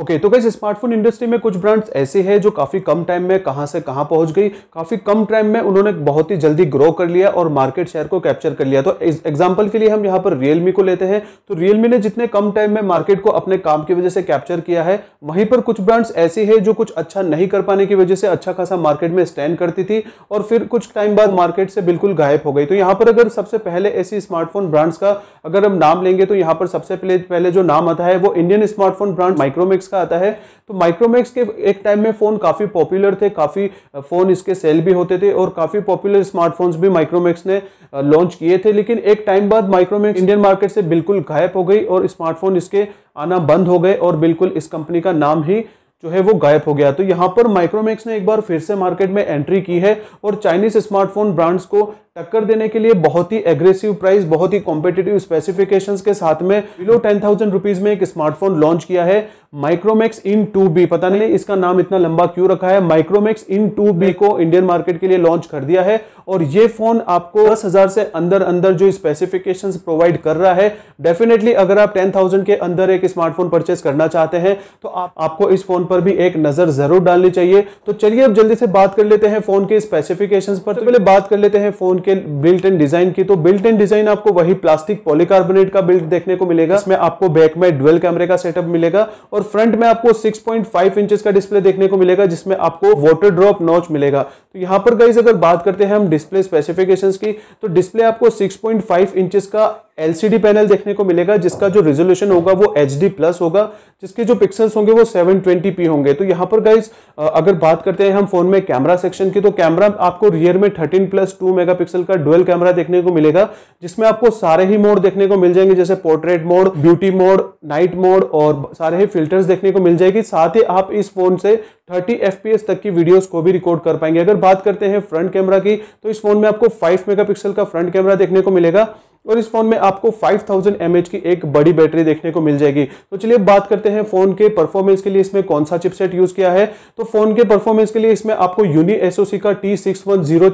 Okay okay, तो कैसे smartphone industry में कुछ ब्रांड्स ऐसे हैं जो काफ़ी कम टाइम में कहां से कहां पहुंच गई काफ़ी कम टाइम में उन्होंने बहुत ही जल्दी ग्रो कर लिया और मार्केट शेयर को कैप्चर कर लिया तो एग्जांपल के लिए हम यहां पर रियलमी को लेते हैं तो रियलमी ने जितने कम टाइम में मार्केट को अपने काम की वजह से कैप्चर किया है वहीं पर कुछ ब्रांड्स ऐसे है जो कुछ अच्छा नहीं कर पाने की वजह से अच्छा खासा मार्केट में स्टैंड करती थी और फिर कुछ टाइम बाद मार्केट से बिल्कुल गायब हो गई तो यहाँ पर अगर सबसे पहले ऐसी स्मार्टफोन ब्रांड्स का अगर हम नाम लेंगे तो यहाँ पर सबसे पहले जो नाम आता है वो Indian smartphone brand Micromax Micromax का आता है तो माइक्रोमैक्स के एक टाइम में फ़ोन काफ़ी पॉपुलर थे काफ़ी फ़ोन इसके सेल भी होते थे और काफ़ी पॉपुलर स्मार्टफोन्स भी माइक्रोमैक्स ने लॉन्च किए थे लेकिन एक टाइम बाद माइक्रोमैक्स इंडियन मार्केट से बिल्कुल गायब हो गई और स्मार्टफोन इसके आना बंद हो गए और बिल्कुल इस कंपनी का नाम ही जो है वो गायब हो गया तो यहाँ पर माइक्रोमैक्स ने एक बार फिर से मार्केट में एंट्री की है और चाइनीज स्मार्टफोन ब्रांड्स को टक्कर देने के लिए बहुत ही एग्रेसिव प्राइस बहुत ही कॉम्पिटेटिव स्पेसिफिकेशंस के साथ में बिलो टेन थाउजेंड रुपीज में एक स्मार्टफोन लॉन्च किया है माइक्रोमैक्स इन टू बी पता नहीं इसका नाम इतना लंबा क्यों रखा है माइक्रोमैक्स इन टू बी को इंडियन मार्केट के लिए लॉन्च कर दिया है और ये फोन आपको दस हजार से अंदर अंदर जो स्पेसिफिकेशन प्रोवाइड कर रहा है डेफिनेटली अगर आप टेन थाउजेंड के अंदर एक स्मार्टफोन परचेस करना चाहते हैं तो आप, आपको इस फोन पर भी एक नजर जरूर डालनी चाहिए तो चलिए अब जल्दी से बात कर लेते हैं फोन के स्पेसिफिकेशन पर तो पहले बात कर लेते हैं फोन के बिल्ट एंड डिजाइन की तो बिल्ट एंड डिजाइन आपको वही प्लास्टिक पॉलीकार्बोनेट का बिल्ट देखने को मिलेगा इसमें आपको बैक में डुअल कैमरे का सेटअप मिलेगा और फ्रंट में आपको 6.5 इंचेस का डिस्प्ले देखने को मिलेगा जिसमें आपको वाटर ड्रॉप नॉच मिलेगा तो यहाँ पर गाइज अगर बात करते हैं हम डिस्प्ले स्पेसिफिकेशन की तो डिस्प्ले आपको 6.5 इंचेस का एलसीडी पैनल देखने को मिलेगा जिसका जो रेजोल्यूशन होगा वो एच प्लस होगा जिसके जो पिक्सल्स होंगे वो 720p होंगे तो यहाँ पर गाइज अगर बात करते हैं हम फोन में कैमरा सेक्शन की तो कैमरा आपको रियर में थर्टीन प्लस टू मेगा का डुअल कैमरा देखने को मिलेगा जिसमें आपको सारे ही मोड देखने को मिल जाएंगे जैसे portrait mode beauty mode night mode और सारे ही फिल्टर्स देखने को मिल जाएगी साथ ही आप इस फोन से 30 fps तक की वीडियोस को भी रिकॉर्ड कर पाएंगे अगर बात करते हैं फ्रंट कैमरा की तो इस फोन में आपको 5 मेगापिक्सल का फ्रंट कैमरा देखने को मिलेगा और इस फोन में आपको 5000 थाउजेंड की एक बड़ी बैटरी देखने को मिल जाएगी तो चलिए बात करते हैं फोन के परफॉर्मेंस के लिए इसमें कौन सा चिपसेट यूज किया है तो फोन के परफॉर्मेंस के लिए इसमें आपको यूनी एसओसी का टी सिक्स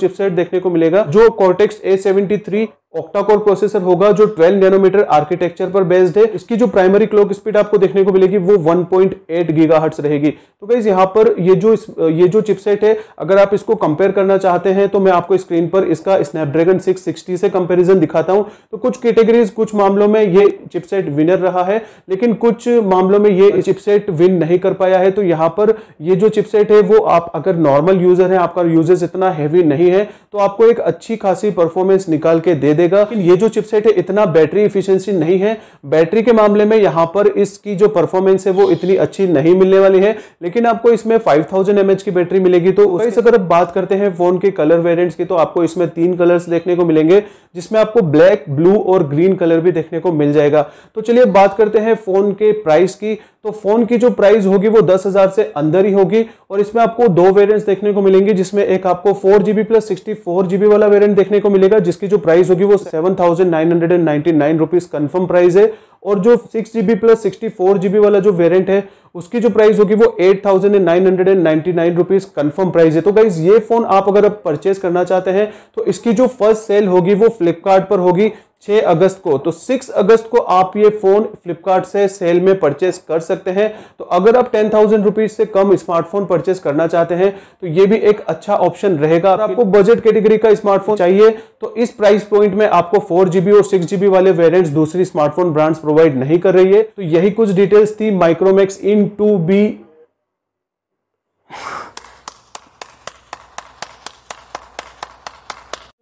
चिपसेट देखने को मिलेगा जो cortex A seventy three octacore processor होगा जो 12 नैनोमीटर आर्किटेक्चर पर बेस्ड है इसकी जो प्राइमरी क्लॉक स्पीड आपको देखने को मिलेगी वो 1.8 पॉइंट रहेगी तो गाइज यहाँ पर ये जो ये जो चिपसेट है अगर आप इसको कंपेयर करना चाहते हैं तो मैं आपको स्क्रीन पर इसका स्नैपड्रैगन 660 से कंपेरिजन दिखाता हूँ तो कुछ कैटेगरीज कुछ मामलों में ये चिपसेट विनर रहा है लेकिन कुछ मामलों में ये चिपसेट विन नहीं कर पाया है तो यहाँ पर ये जो चिपसेट है वो आप अगर नॉर्मल यूजर है आपका यूजेज इतना हैवी नहीं है तो आपको एक अच्छी खासी परफॉर्मेंस निकाल के दे देगा लेकिन ये जो चिपसेट है इतना बैटरी इफिशियंसी नहीं है बैटरी के मामले में यहाँ पर इसकी जो परफॉर्मेंस है वो इतनी अच्छी नहीं मिलने वाली है लेकिन आपको इसमें फाइव थाउजेंड की बैटरी मिलेगी तो इस अगर आप बात करते हैं फोन के कलर वेरियंट्स की तो आपको इसमें तीन कलर्स देखने को मिलेंगे जिसमें आपको ब्लैक ब्लू और ग्रीन कलर भी देखने को मिल जाएगा तो चलिए बात करते हैं फोन के प्राइस की तो फोन की जो प्राइस होगी वो दस हजार से अंदर ही होगी और इसमें आपको दो वेरिएंट्स देखने को मिलेंगे जिसमें एक आपको four GB plus sixty four GB वाला वेरिएंट देखने को मिलेगा जिसकी जो प्राइस होगी वो seven thousand nine hundred and ninety nine rupees confirm price है और जो six GB plus sixty four GB वाला जो वेरिएंट है उसकी जो प्राइस होगी वो eight thousand and nine hundred and ninety nine rupees confirm price है तो गाइज ये फोन आप अगर परचेज करना चाहते हैं तो इसकी जो फर्स्ट सेल होगी वो फ्लिपकार्ट पर होगी 6 अगस्त को तो 6 अगस्त को आप ये फोन फ्लिपकार्ट से सेल में परचेस कर सकते हैं तो अगर आप टेन थाउजेंड रुपीज से कम स्मार्टफोन परचेस करना चाहते हैं तो ये भी एक अच्छा ऑप्शन रहेगा अगर आपको बजट कैटेगरी का स्मार्टफोन चाहिए तो इस प्राइस पॉइंट में आपको फोर जीबी और सिक्स जीबी वाले वेरियंट्स दूसरी स्मार्टफोन ब्रांड्स प्रोवाइड नहीं कर रही है तो यही कुछ डिटेल्स थी माइक्रोमैक्स इन टू बी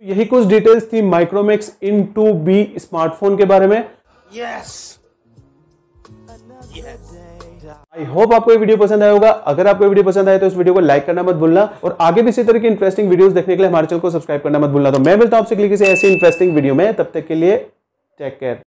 यही कुछ डिटेल्स थी Micromax in two B smartphone के बारे में yes. आई होप आपको ये वीडियो पसंद आया होगा अगर आपको ये वीडियो पसंद आए तो इस वीडियो को लाइक करना मत भूलना और आगे भी इसी तरह की इंटरेस्टिंग वीडियोस देखने के लिए हमारे चैनल को सब्सक्राइब करना मत भूलना तो मैं मिलता हूं आपसे किसी ऐसी इंटरेस्टिंग वीडियो में तब तक के लिए टेक केयर